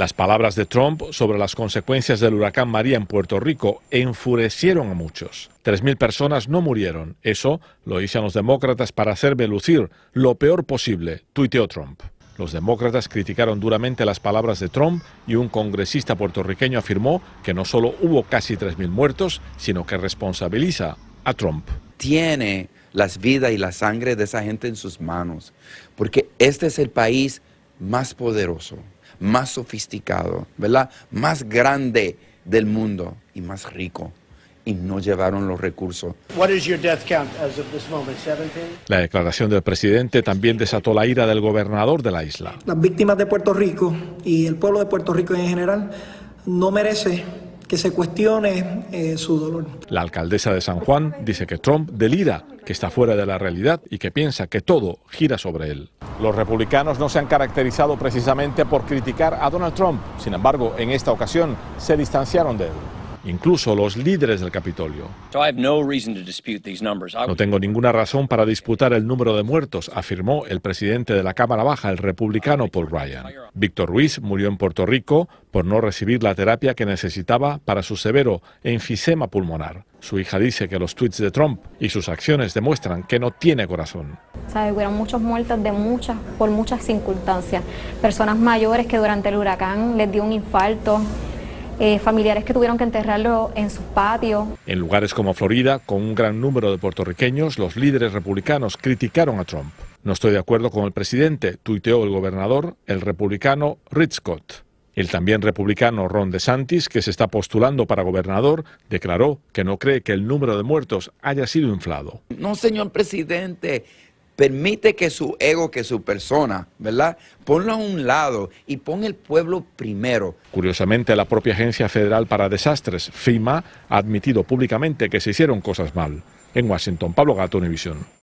Las palabras de Trump sobre las consecuencias del huracán María en Puerto Rico enfurecieron a muchos. 3.000 personas no murieron. Eso lo a los demócratas para hacerme lucir lo peor posible, tuiteó Trump. Los demócratas criticaron duramente las palabras de Trump y un congresista puertorriqueño afirmó que no solo hubo casi 3.000 muertos, sino que responsabiliza a Trump. Tiene las vidas y la sangre de esa gente en sus manos, porque este es el país más poderoso, más sofisticado, ¿verdad? Más grande del mundo y más rico. Y no llevaron los recursos. La declaración del presidente también desató la ira del gobernador de la isla. Las víctimas de Puerto Rico y el pueblo de Puerto Rico en general no merece que se cuestione eh, su dolor. La alcaldesa de San Juan dice que Trump delira, que está fuera de la realidad y que piensa que todo gira sobre él. Los republicanos no se han caracterizado precisamente por criticar a Donald Trump, sin embargo, en esta ocasión se distanciaron de él incluso los líderes del Capitolio. No tengo ninguna razón para disputar el número de muertos, afirmó el presidente de la Cámara Baja, el republicano Paul Ryan. Víctor Ruiz murió en Puerto Rico por no recibir la terapia que necesitaba para su severo enfisema pulmonar. Su hija dice que los tweets de Trump y sus acciones demuestran que no tiene corazón. Hubieron muchos muertos de muchas, por muchas circunstancias. Personas mayores que durante el huracán les dio un infarto, eh, familiares que tuvieron que enterrarlo en su patio En lugares como Florida, con un gran número de puertorriqueños, los líderes republicanos criticaron a Trump. No estoy de acuerdo con el presidente, tuiteó el gobernador, el republicano Rick Scott. El también republicano Ron DeSantis, que se está postulando para gobernador, declaró que no cree que el número de muertos haya sido inflado. No, señor presidente, Permite que su ego, que su persona, ¿verdad? Ponlo a un lado y pon el pueblo primero. Curiosamente, la propia Agencia Federal para Desastres, FIMA, ha admitido públicamente que se hicieron cosas mal. En Washington, Pablo Gato, Univisión.